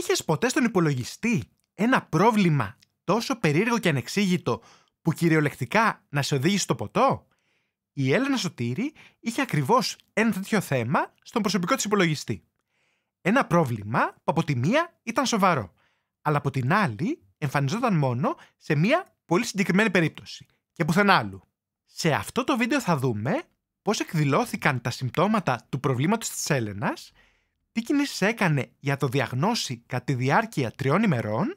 είχες ποτέ στον υπολογιστή ένα πρόβλημα τόσο περίεργο και ανεξήγητο που κυριολεκτικά να σε οδήγησε στο ποτό. Η Έλενα Σωτήρη είχε ακριβώς ένα τέτοιο θέμα στον προσωπικό της υπολογιστή. Ένα πρόβλημα που από τη μία ήταν σοβαρό, αλλά από την άλλη εμφανιζόταν μόνο σε μία πολύ συγκεκριμένη περίπτωση και πουθενά Σε αυτό το βίντεο θα δούμε πώς εκδηλώθηκαν τα συμπτώματα του προβλήματος της Έλενας τι κινήσεις έκανε για το διαγνώση κατά τη διάρκεια τριών ημερών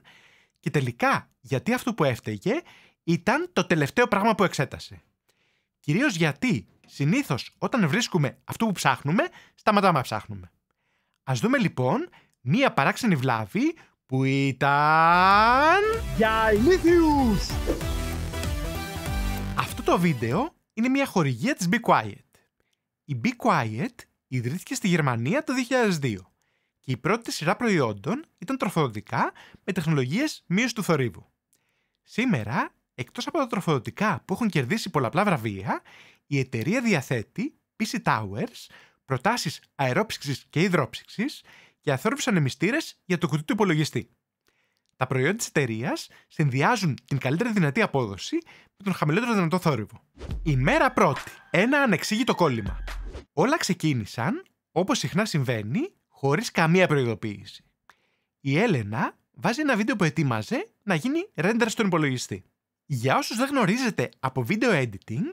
και τελικά γιατί αυτό που έφταιγε ήταν το τελευταίο πράγμα που εξέτασε. Κυρίως γιατί συνήθως όταν βρίσκουμε αυτό που ψάχνουμε, σταματάμε να ψάχνουμε. Ας δούμε λοιπόν μία παράξενη βλάβη που ήταν... Για ηλίθιους! Αυτό το βίντεο είναι μια χορηγία της Be Quiet. Η Be Quiet ιδρύθηκε στη Γερμανία το 2002 και η πρώτη σειρά προϊόντων ήταν τροφοδοτικά με τεχνολογίες μείωσης του θορύβου. Σήμερα, εκτός από τα τροφοδοτικά που έχουν κερδίσει πολλαπλά βραβεία, η εταιρεία διαθέτει PC Towers, προτάσεις αερόψυξης και υδρόψυξης και αθόρυβου ανεμιστήρες για το κουτί του υπολογιστή. Τα προϊόντα της εταιρείας συνδυάζουν την καλύτερη δυνατή απόδοση με τον χαμηλότερο δυνατό θόρυβο. Η μέρα πρώτη. Ένα ανεξήγητο κόλλημα. Όλα ξεκίνησαν, όπως συχνά συμβαίνει, χωρίς καμία προειδοποίηση. Η Έλενα βάζει ένα βίντεο που ετοίμαζε να γίνει render στον υπολογιστή. Για όσους δεν γνωρίζετε από video editing,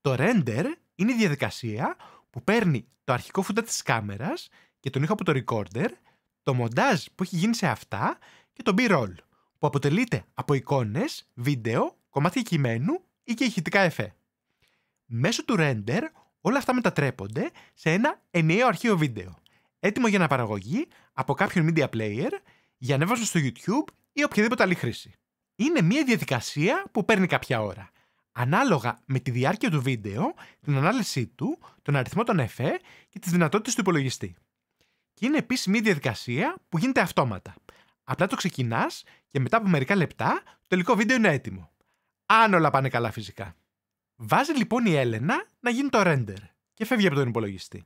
το render είναι η διαδικασία που παίρνει το αρχικό φούντα της κάμερας και τον ήχο από το recorder, το μοντάζ που έχει γίνει σε αυτά και το B-roll, που αποτελείται από εικόνες, βίντεο, κομμάτια κειμένου ή και ηχητικά εφέ. Μέσω του render όλα αυτά μετατρέπονται σε ένα ενιαίο αρχείο βίντεο, έτοιμο για να από κάποιον media player για ανέβαση στο YouTube ή οποιαδήποτε άλλη χρήση. Είναι μια διαδικασία που παίρνει κάποια ώρα. Ανάλογα με τη διάρκεια του βίντεο, την ανάλυση του, τον αριθμό των εφέ και τις δυνατότητες του υπολογιστή. Και είναι επίσης μια διαδικασία που γίνεται αυτόματα. Απλά το ξεκινάς και μετά από μερικά λεπτά το τελικό βίντεο είναι έτοιμο. Αν όλα πάνε καλά, φυσικά. Βάζει λοιπόν η Έλενα να γίνει το render και φεύγει από τον υπολογιστή.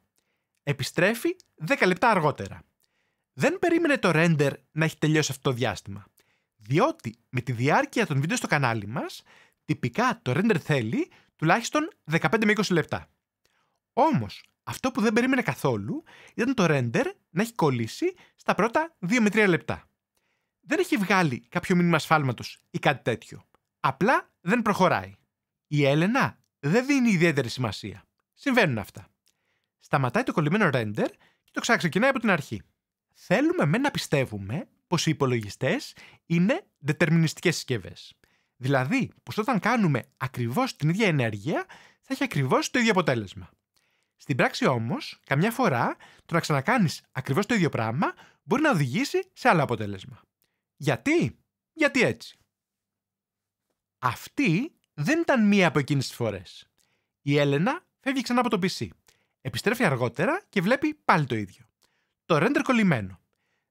Επιστρέφει 10 λεπτά αργότερα. Δεν περίμενε το render να έχει τελειώσει αυτό το διάστημα. Διότι με τη διάρκεια των βίντεο στο κανάλι μας, τυπικά το render θέλει τουλάχιστον 15 με 20 λεπτά. Όμως, αυτό που δεν περίμενε καθόλου ήταν το render να έχει κολλήσει στα πρώτα 2 με 3 λεπτά δεν έχει βγάλει κάποιο μήνυμα σφάλματο ή κάτι τέτοιο. Απλά δεν προχωράει. Η Έλενα δεν δίνει ιδιαίτερη σημασία. Συμβαίνουν αυτά. Σταματάει το κολλημένο render και το ξαναξεκινάει από την αρχή. Θέλουμε με να πιστεύουμε πως οι υπολογιστές είναι δετερμινιστικέ συσκευές. Δηλαδή, πως όταν κάνουμε ακριβώς την ίδια ενέργεια, θα έχει ακριβώς το ίδιο αποτέλεσμα. Στην πράξη όμως, καμιά φορά το να ξανακάνεις ακριβώς το ίδιο πράγμα μπορεί να οδηγήσει σε άλλο αποτέλεσμα. Γιατί? Γιατί έτσι. Αυτή δεν ήταν μία από εκείνες τις φορές. Η Έλενα φεύγει ξανά από το PC. Επιστρέφει αργότερα και βλέπει πάλι το ίδιο. Το render κολλημένο.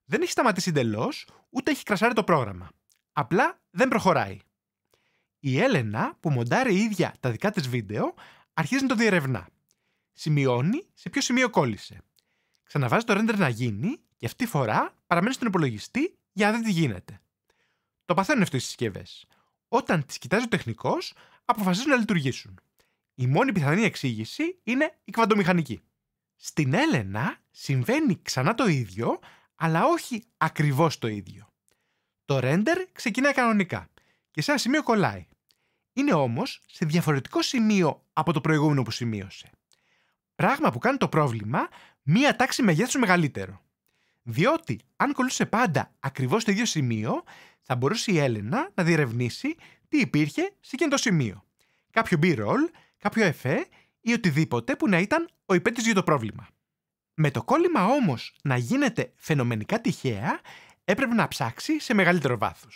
Δεν έχει σταματήσει εντελώς, ούτε έχει κρασάρει το πρόγραμμα. Απλά δεν προχωράει. Η Έλενα, που μοντάρει ίδια τα δικά της βίντεο, αρχίζει να το διερευνά. Σημειώνει σε ποιο σημείο κόλλησε. Ξαναβάζει το render να γίνει και αυτή φορά παραμένει στον υπολογιστή για να τι γίνεται. Το παθαίνουν αυτό οι συσκευές. Όταν τις κοιτάζει ο τεχνικός, αποφασίζουν να λειτουργήσουν. Η μόνη πιθανή εξήγηση είναι η κβαντομηχανική. Στην Έλενα συμβαίνει ξανά το ίδιο, αλλά όχι ακριβώς το ίδιο. Το render ξεκινάει κανονικά και σε ένα σημείο κολλάει. Είναι όμως σε διαφορετικό σημείο από το προηγούμενο που σημείωσε. Πράγμα που κάνει το πρόβλημα μία τάξη μεγέθους μεγαλύτερο. Διότι αν κολούσε πάντα ακριβώς το ίδιο σημείο, θα μπορούσε η Έλενα να διερευνήσει τι υπήρχε σε εκείνο το σημείο. Κάποιο B-roll, κάποιο εφέ e ή οτιδήποτε που να ήταν ο υπέτη για το πρόβλημα. Με το κόλλημα όμως να γίνεται φαινομενικά τυχαία, έπρεπε να ψάξει σε μεγαλύτερο βάθος.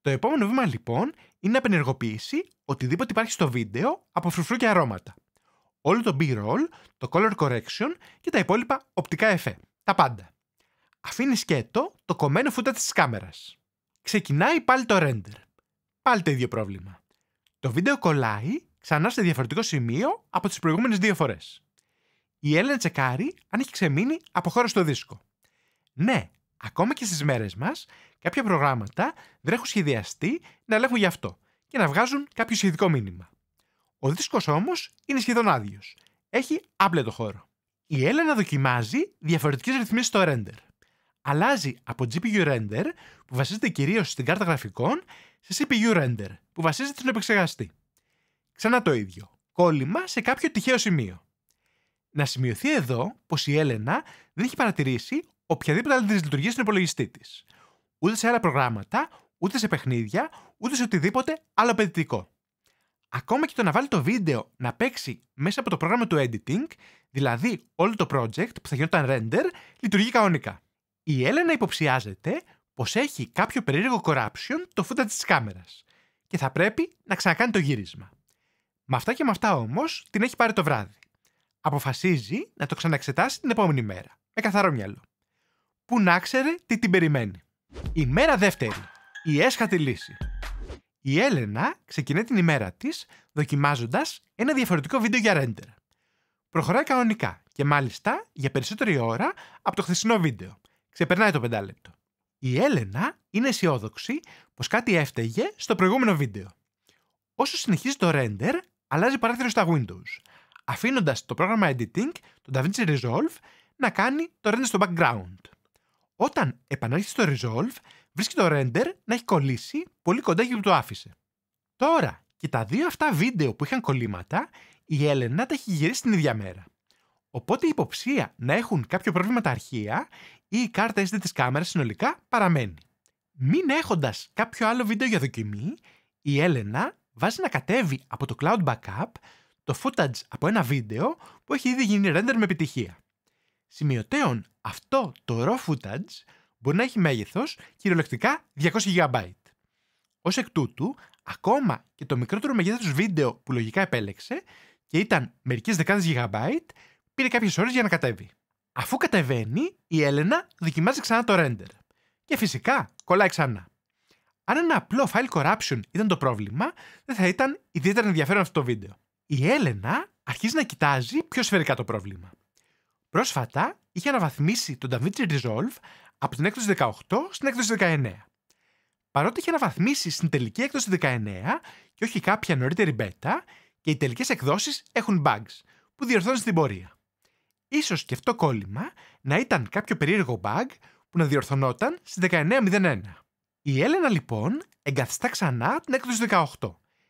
Το επόμενο βήμα λοιπόν είναι να απενεργοποιήσει οτιδήποτε υπάρχει στο βίντεο από φρουφρού και αρώματα. Όλο το B-roll, το color correction και τα υπόλοιπα οπτικά εφέ. E. Τα πάντα. Αφήνεις σκέτο το κομμένο φούτα της κάμερας. Ξεκινάει πάλι το render. Πάλι το ίδιο πρόβλημα. Το βίντεο κολλάει ξανά σε διαφορετικό σημείο από τις προηγούμενες δύο φορές. Η Έλενα τσεκάρει αν έχει ξεμείνει από χώρο στο δίσκο. Ναι, ακόμα και στις μέρες μας, κάποια προγράμματα δεν έχουν σχεδιαστεί να ελέγχουν γι' αυτό και να βγάζουν κάποιο σχετικό μήνυμα. Ο δίσκος όμως είναι σχεδόν άδειος. Έχει άπλετο χώρο. Η Έλενα δοκιμάζει διαφορετικές ρυθμίσεις στο render αλλάζει από GPU render, που βασίζεται κυρίως στην κάρτα γραφικών, σε CPU render, που βασίζεται στον επεξεργαστή. Ξανά το ίδιο. Κόλλημα σε κάποιο τυχαίο σημείο. Να σημειωθεί εδώ πως η Έλενα δεν έχει παρατηρήσει οποιαδήποτε άλλη δυσλειτουργία στον υπολογιστή της. Ούτε σε άλλα προγράμματα, ούτε σε παιχνίδια, ούτε σε οτιδήποτε άλλο απαιτητικό. Ακόμα και το να βάλει το βίντεο να παίξει μέσα από το πρόγραμμα του editing, δηλαδή όλο το project που θα γινόταν render, λειτουργεί κανονικά η Έλενα υποψιάζεται πως έχει κάποιο περίεργο κοράψιον το φούτα της κάμερας και θα πρέπει να ξανακάνει το γύρισμα. Με αυτά και με αυτά όμως την έχει πάρει το βράδυ. Αποφασίζει να το ξαναεξετάσει την επόμενη μέρα, με καθαρό μυαλό. Πού να ξέρε τι την περιμένει. Η μέρα δεύτερη. Η έσχατη λύση. Η Έλενα ξεκινάει την ημέρα της δοκιμάζοντας ένα διαφορετικό βίντεο για render. Προχωράει κανονικά και μάλιστα για περισσότερη ώρα από το χθεσινό βίντεο Ξεπερνάει το πεντάλεπτο. Η Έλενα είναι αισιόδοξη πως κάτι έφταιγε στο προηγούμενο βίντεο. Όσο συνεχίζει το render, αλλάζει παράθυρο στα Windows, αφήνοντας το πρόγραμμα editing, το DaVinci Resolve, να κάνει το render στο background. Όταν επανέλθει στο Resolve, βρίσκει το render να έχει κολλήσει πολύ κοντά εκεί που το άφησε. Τώρα, και τα δύο αυτά βίντεο που είχαν κολλήματα, η Έλενα τα έχει γυρίσει την ίδια μέρα. Οπότε η υποψία να έχουν κάποιο πρόβλημα τα αρχεία ή η κάρτα SD της κάμερας συνολικά παραμένει. Μην έχοντας κάποιο άλλο βίντεο για δοκιμή, η Έλενα βάζει να κατέβει από το cloud backup το footage από ένα βίντεο που έχει ήδη γίνει render με επιτυχία. Σημειωτέων, αυτό το raw footage μπορεί να έχει μέγεθος κυριολεκτικά 200 GB. Ως εκ τούτου, ακόμα και το μικρότερο μεγέθος βίντεο που λογικά επέλεξε και ήταν μερικές δεκάδες GB, Πήρε κάποιες ώρες για να κατέβει. Αφού κατεβαίνει, η Έλενα δοκιμάζει ξανά το render. Και φυσικά κολλάει ξανά. Αν ένα απλό file corruption ήταν το πρόβλημα, δεν θα ήταν ιδιαίτερα ενδιαφέρον αυτό το βίντεο. Η Έλενα αρχίζει να κοιτάζει πιο σφαιρικά το πρόβλημα. Πρόσφατα είχε αναβαθμίσει τον DaVinci Resolve από την έκδοση 18 στην έκδοση 19. Παρότι είχε αναβαθμίσει στην τελική έκδοση 19 και όχι κάποια νωρίτερη beta, και οι τελικές εκδόσεις έχουν bugs που διορθώνουν στην πορεία. Ίσως και αυτό κόλλημα να ήταν κάποιο περίεργο bug που να διορθωνόταν στις 19.01. Η Έλενα λοιπόν εγκαθιστά ξανά την έκδοση 18,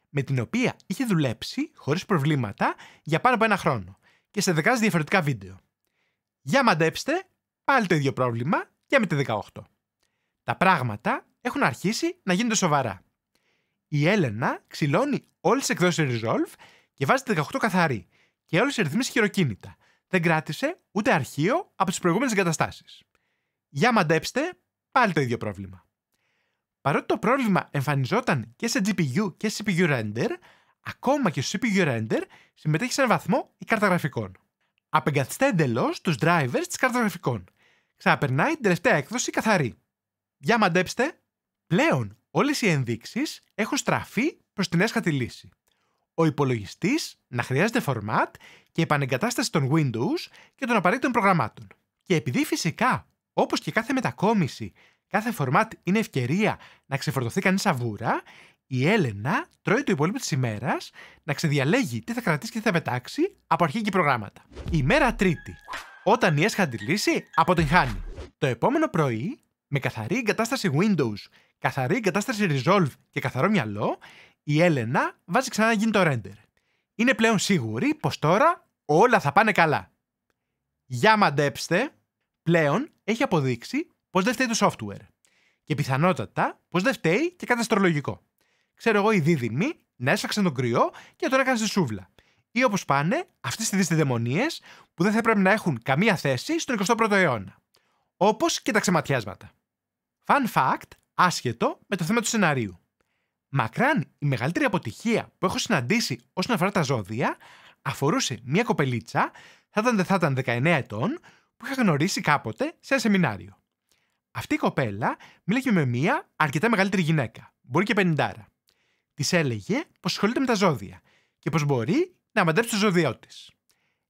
με την οποία είχε δουλέψει χωρίς προβλήματα για πάνω από ένα χρόνο και σε δεκάδες διαφορετικά βίντεο. Για μαντέψτε, πάλι το ίδιο πρόβλημα και με τη 18. Τα πράγματα έχουν αρχίσει να γίνονται σοβαρά. Η Έλενα ξυλώνει όλες τις εκδόσεις Resolve και βάζει τη 18 καθαρή και όλες τις ρυθμίσεις χειροκίνητα, δεν κράτησε ούτε αρχείο από τις προηγούμενες εγκαταστάσεις. Για μαντέψτε, πάλι το ίδιο πρόβλημα. Παρότι το πρόβλημα εμφανιζόταν και σε GPU και σε CPU render, ακόμα και στο CPU render συμμετέχει σε έναν βαθμό η κάρτα γραφικών. Απεγκαθιστά εντελώ τους drivers της καρταγραφικών. γραφικών. Ξαναπερνάει την τελευταία έκδοση καθαρή. Για μαντέψτε, πλέον όλες οι ενδείξεις έχουν στραφεί προς την έσχατη λύση. Ο υπολογιστής να χρειάζεται format και επανεγκατάσταση των Windows και των απαραίτητων προγραμμάτων. Και επειδή φυσικά, όπως και κάθε μετακόμιση, κάθε format είναι ευκαιρία να ξεφορτωθεί κανείς βούρα, η Έλενα τρώει το υπόλοιπο της ημέρας να ξεδιαλέγει τι θα κρατήσει και τι θα πετάξει από αρχή και προγράμματα. Η μέρα Τρίτη. Όταν η έσχα τη λύση, αποτυγχάνει. Το επόμενο πρωί, με καθαρή εγκατάσταση Windows, καθαρή εγκατάσταση Resolve και καθαρό μυαλό, η Έλενα βάζει ξανά να γίνει το render. Είναι πλέον σίγουρη πως τώρα όλα θα πάνε καλά. Για μαντέψτε, πλέον έχει αποδείξει πως δεν φταίει το software. Και πιθανότατα πως δεν φταίει και κάτι αστρολογικό. Ξέρω εγώ, οι δίδυμοι να έσφαξαν τον κρυό και τον έκαναν στη σούβλα. Ή όπως πάνε, αυτές τι δυσδαιμονίε που δεν θα πρέπει να έχουν καμία θέση στον 21ο αιώνα. Όπως και τα ξεματιάσματα. Fun fact, άσχετο με το θέμα του σεναρίου. Μακράν η μεγαλύτερη αποτυχία που έχω συναντήσει όσον αφορά τα ζώδια αφορούσε μια κοπελίτσα, θα ήταν, θα ήταν 19 ετών, που είχα γνωρίσει κάποτε σε ένα σεμινάριο. Αυτή η κοπέλα μίλαγε με μια αρκετά μεγαλύτερη γυναίκα, μπορεί και 50. Της έλεγε πως ασχολείται με τα ζώδια και πως μπορεί να μαντέψει το ζώδιό της.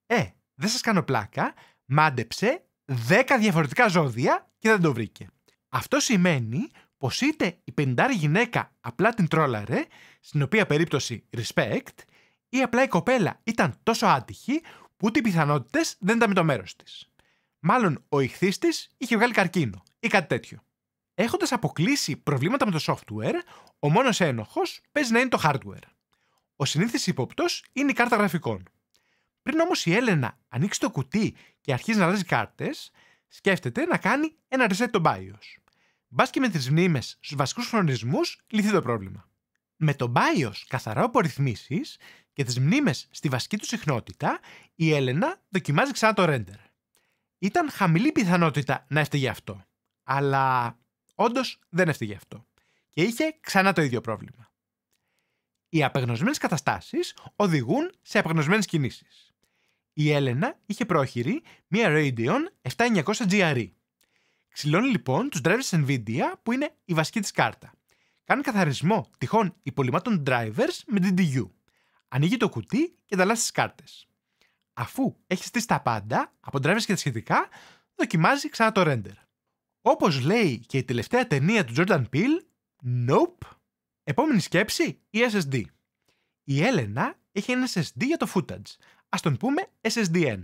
Ε, δεν σας κάνω πλάκα, μάντεψε 10 διαφορετικά ζώδια και δεν το βρήκε. Αυτό σημαίνει πως είτε η 50 γυναίκα απλά την τρόλαρε, στην οποία περίπτωση respect, ή απλά η κοπέλα ήταν τόσο άτυχη που ούτε οι πιθανότητες δεν ήταν με το μέρος της. Μάλλον ο ηχθής της είχε βγάλει καρκίνο ή κάτι τέτοιο. Έχοντας αποκλείσει προβλήματα με το software, ο μόνος ένοχος παίζει να είναι το hardware. Ο συνήθις ύποπτος είναι η κάρτα γραφικών. Πριν όμως η Έλενα ανοίξει το κουτί και αρχίζει να αλλάζει κάρτες, σκέφτεται να κάνει ένα reset το BIOS. Μπας και με τις μνήμες στους βασικούς χρονισμού λυθεί το πρόβλημα. Με το BIOS καθαρά από ρυθμίσει και τις μνήμες στη βασική του συχνότητα, η Έλενα δοκιμάζει ξανά το render. Ήταν χαμηλή πιθανότητα να έφταιγε αυτό. Αλλά όντως δεν έφταιγε αυτό. Και είχε ξανά το ίδιο πρόβλημα. Οι απεγνωσμένες καταστάσεις οδηγούν σε απεγνωσμένες κινήσεις. Η Έλενα είχε πρόχειρη μία Radeon 7900 GRE. Ξυλώνει λοιπόν τους drivers NVIDIA που είναι η βασική της κάρτα. Κάνει καθαρισμό τυχόν υπολοιμάτων drivers με την Ανοίγει το κουτί και ανταλλάσσεις τι κάρτες. Αφού έχεις στήσει τα πάντα, από drivers και τα σχετικά, δοκιμάζει ξανά το render. Όπως λέει και η τελευταία ταινία του Jordan Peele, Nope. Επόμενη σκέψη, η SSD. Η Έλενα έχει ένα SSD για το footage. Ας τον πούμε SSD1.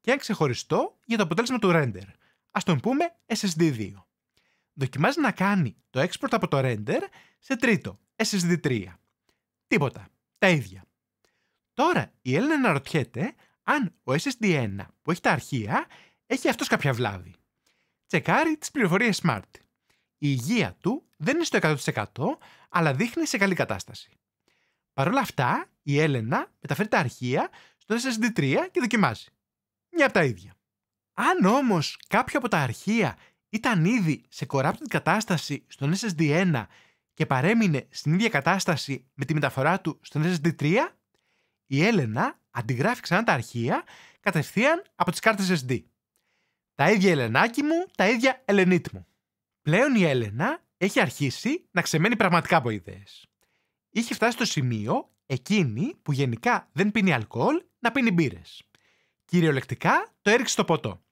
Και ένα ξεχωριστό για το αποτέλεσμα του render. Ας τον πούμε SSD2 δοκιμάζει να κάνει το export από το render σε τρίτο, SSD3. Τίποτα. Τα ίδια. Τώρα η Έλληνα αναρωτιέται αν ο SSD1 που έχει τα αρχεία έχει αυτός κάποια βλάβη. Τσεκάρει τις πληροφορίες Smart. Η υγεία του δεν είναι στο 100% αλλά δείχνει σε καλή κατάσταση. Παρ' όλα αυτά η Έλενα μεταφέρει τα αρχεία στο SSD3 και δοκιμάζει. Μια από τα ίδια. Αν όμως κάποιο από τα αρχεία ήταν ήδη σε corrupted κατάσταση στον SSD1 και παρέμεινε στην ίδια κατάσταση με τη μεταφορά του στον SSD3, η Έλενα αντιγράφει ξανά τα αρχεία κατευθείαν από τις κάρτες SD. Τα ίδια Ελενάκι μου, τα ίδια Ελενίτ μου. Πλέον η Έλενα έχει αρχίσει να ξεμένει πραγματικά από ιδέες. Είχε φτάσει στο σημείο εκείνη που γενικά δεν πίνει αλκοόλ να πίνει μπύρες. Κυριολεκτικά το έριξε στο ποτό.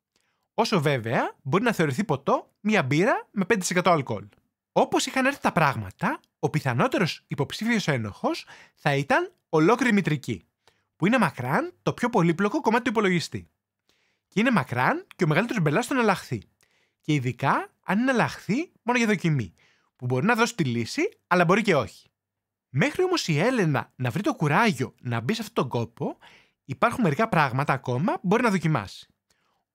Όσο βέβαια μπορεί να θεωρηθεί ποτό μια μπύρα με 5% αλκοόλ. Όπως είχαν έρθει τα πράγματα, ο πιθανότερος υποψήφιος ένοχος θα ήταν ολόκληρη μητρική, που είναι μακράν το πιο πολύπλοκο κομμάτι του υπολογιστή. Και είναι μακράν και ο μεγαλύτερος μπελάς στον αλλάχθη. Και ειδικά αν είναι αλαχθεί μόνο για δοκιμή, που μπορεί να δώσει τη λύση, αλλά μπορεί και όχι. Μέχρι όμως η Έλενα να βρει το κουράγιο να μπει σε αυτόν τον κόπο, υπάρχουν μερικά πράγματα ακόμα που μπορεί να δοκιμάσει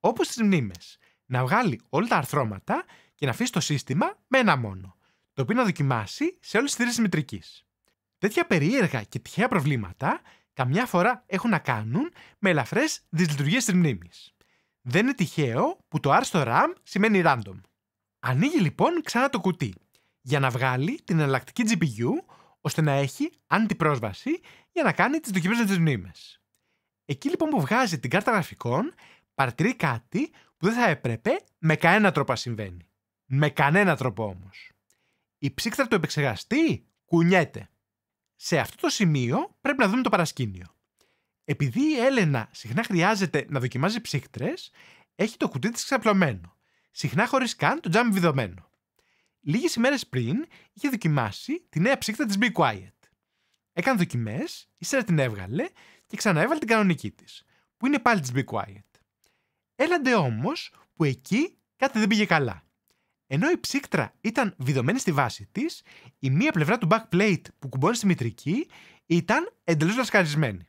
όπως τις μνήμες, Να βγάλει όλα τα αρθρώματα και να αφήσει το σύστημα με ένα μόνο, το οποίο να δοκιμάσει σε όλες τις θύρε μητρικής. Τέτοια περίεργα και τυχαία προβλήματα καμιά φορά έχουν να κάνουν με ελαφρές δυσλειτουργίες της μνήμης. Δεν είναι τυχαίο που το R στο RAM σημαίνει random. Ανοίγει λοιπόν ξανά το κουτί για να βγάλει την εναλλακτική GPU ώστε να έχει αντιπρόσβαση για να κάνει τις δοκιμές με τις μνήμες. Εκεί λοιπόν που βγάζει την κάρτα γραφικών παρατηρεί κάτι που δεν θα έπρεπε με κανένα τρόπο να συμβαίνει. Με κανένα τρόπο όμως. Η ψύχτρα του επεξεργαστή κουνιέται. Σε αυτό το σημείο πρέπει να δούμε το παρασκήνιο. Επειδή η Έλενα συχνά χρειάζεται να δοκιμάζει ψύχτρε, έχει το κουτί της ξαπλωμένο. Συχνά χωρίς καν το τζάμι βιδωμένο. Λίγες ημέρες πριν είχε δοκιμάσει τη νέα ψύχτρα της Be Quiet. Έκανε δοκιμές, ύστερα την έβγαλε και ξαναέβαλε την κανονική της, που είναι πάλι της Be Quiet. Έλαντε όμως που εκεί κάτι δεν πήγε καλά. Ενώ η ψύκτρα ήταν βιδωμένη στη βάση της, η μία πλευρά του backplate που κουμπώνει στη μητρική ήταν εντελώς λασκαρισμένη.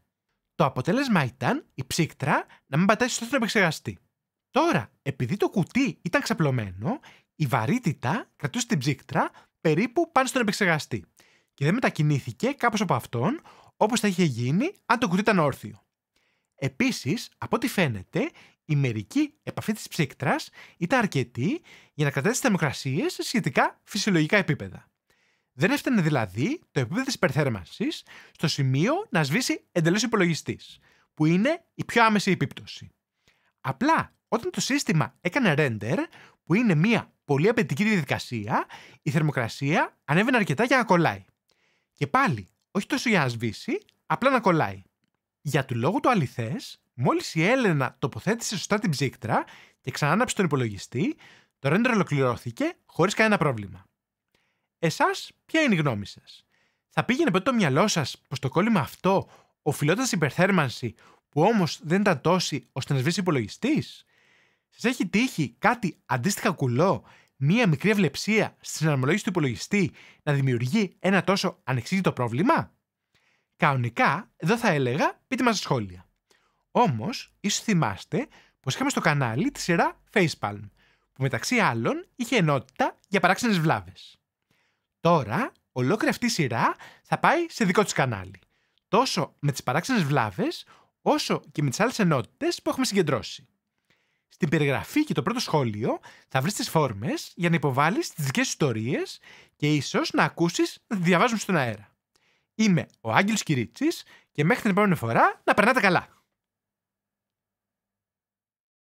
Το αποτέλεσμα ήταν η ψύκτρα να μην πατάει στο επεξεργαστή. Τώρα, επειδή το κουτί ήταν ξαπλωμένο, η βαρύτητα κρατούσε την ψύκτρα περίπου πάνω στον επεξεργαστή και δεν μετακινήθηκε κάπως από αυτόν όπως θα είχε γίνει αν το κουτί ήταν όρθιο. Επίσης, από ό,τι φαίνεται, η μερική επαφή της ψύκτρας ήταν αρκετή για να κρατάει τις θερμοκρασίες σε σχετικά φυσιολογικά επίπεδα. Δεν έφτανε δηλαδή το επίπεδο της υπερθέρμανσης στο σημείο να σβήσει εντελώς υπολογιστής, που είναι η πιο άμεση επίπτωση. Απλά όταν το σύστημα έκανε render, που είναι μια πολύ απαιτητική διαδικασία, η θερμοκρασία ανέβαινε αρκετά για να κολλάει. Και πάλι, όχι τόσο για να σβήσει, απλά να κολλάει. Για του λόγου του αληθές, Μόλις η Έλενα τοποθέτησε σωστά την ψύκτρα και ξανάναψε τον υπολογιστή, το render ολοκληρώθηκε χωρίς κανένα πρόβλημα. Εσάς, ποια είναι η γνώμη σας. Θα πήγαινε ποτέ το μυαλό σας πω το κόλλημα αυτό οφειλόταν στην υπερθέρμανση που όμως δεν ήταν τόση ώστε να σβήσει υπολογιστής. Σας έχει τύχει κάτι αντίστοιχα κουλό, μία μικρή ευλεψία στη συναρμολόγηση του υπολογιστή να δημιουργεί ένα τόσο ανεξήγητο πρόβλημα. Κανονικά, εδώ θα έλεγα πείτε μας σχόλια. Όμως, ίσως θυμάστε πως είχαμε στο κανάλι τη σειρά Facepalm, που μεταξύ άλλων είχε ενότητα για παράξενες βλάβες. Τώρα, ολόκληρη αυτή η σειρά θα πάει σε δικό της κανάλι. Τόσο με τις παράξενες βλάβες, όσο και με τις άλλες ενότητες που έχουμε συγκεντρώσει. Στην περιγραφή και το πρώτο σχόλιο θα βρεις τις φόρμες για να υποβάλεις τις δικές σου ιστορίες και ίσως να ακούσεις να τη διαβάζουν στον αέρα. Είμαι ο Άγγελος Κυρίτσης και μέχρι την επόμενη φορά να περνάτε καλά.